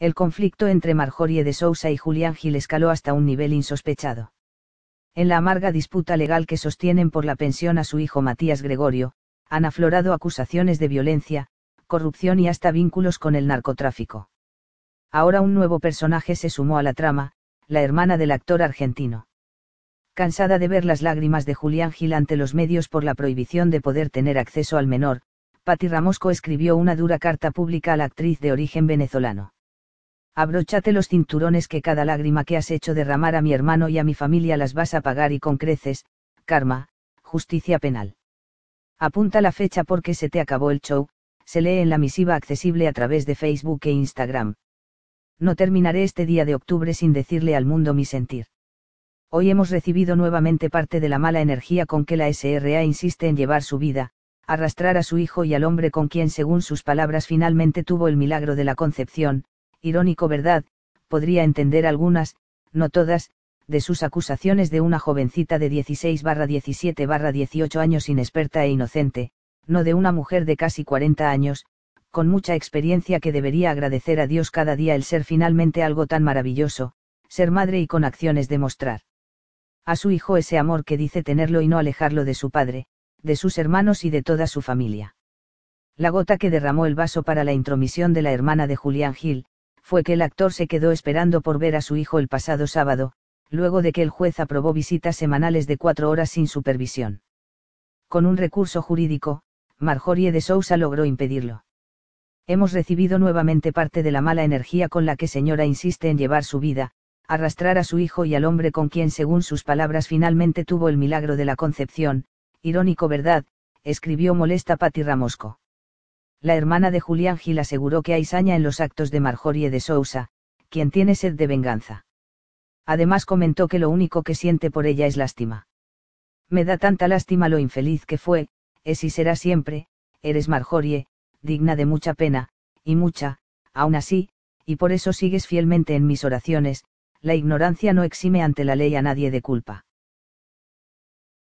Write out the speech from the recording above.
El conflicto entre Marjorie de Sousa y Julián Gil escaló hasta un nivel insospechado. En la amarga disputa legal que sostienen por la pensión a su hijo Matías Gregorio, han aflorado acusaciones de violencia, corrupción y hasta vínculos con el narcotráfico. Ahora un nuevo personaje se sumó a la trama, la hermana del actor argentino. Cansada de ver las lágrimas de Julián Gil ante los medios por la prohibición de poder tener acceso al menor, Patti Ramosco escribió una dura carta pública a la actriz de origen venezolano abróchate los cinturones que cada lágrima que has hecho derramar a mi hermano y a mi familia las vas a pagar y con creces, karma, justicia penal. Apunta la fecha porque se te acabó el show, se lee en la misiva accesible a través de Facebook e Instagram. No terminaré este día de octubre sin decirle al mundo mi sentir. Hoy hemos recibido nuevamente parte de la mala energía con que la SRA insiste en llevar su vida, arrastrar a su hijo y al hombre con quien según sus palabras finalmente tuvo el milagro de la concepción, irónico verdad, podría entender algunas, no todas, de sus acusaciones de una jovencita de 16 barra 17 18 años inexperta e inocente, no de una mujer de casi 40 años, con mucha experiencia que debería agradecer a Dios cada día el ser finalmente algo tan maravilloso, ser madre y con acciones demostrar a su hijo ese amor que dice tenerlo y no alejarlo de su padre, de sus hermanos y de toda su familia. La gota que derramó el vaso para la intromisión de la hermana de Julián Gil, fue que el actor se quedó esperando por ver a su hijo el pasado sábado, luego de que el juez aprobó visitas semanales de cuatro horas sin supervisión. Con un recurso jurídico, Marjorie de Sousa logró impedirlo. Hemos recibido nuevamente parte de la mala energía con la que señora insiste en llevar su vida, arrastrar a su hijo y al hombre con quien según sus palabras finalmente tuvo el milagro de la concepción, irónico verdad, escribió molesta Patti Ramosco. La hermana de Julián Gil aseguró que hay saña en los actos de Marjorie de Sousa, quien tiene sed de venganza. Además comentó que lo único que siente por ella es lástima. Me da tanta lástima lo infeliz que fue, es y será siempre, eres Marjorie, digna de mucha pena, y mucha, aún así, y por eso sigues fielmente en mis oraciones, la ignorancia no exime ante la ley a nadie de culpa.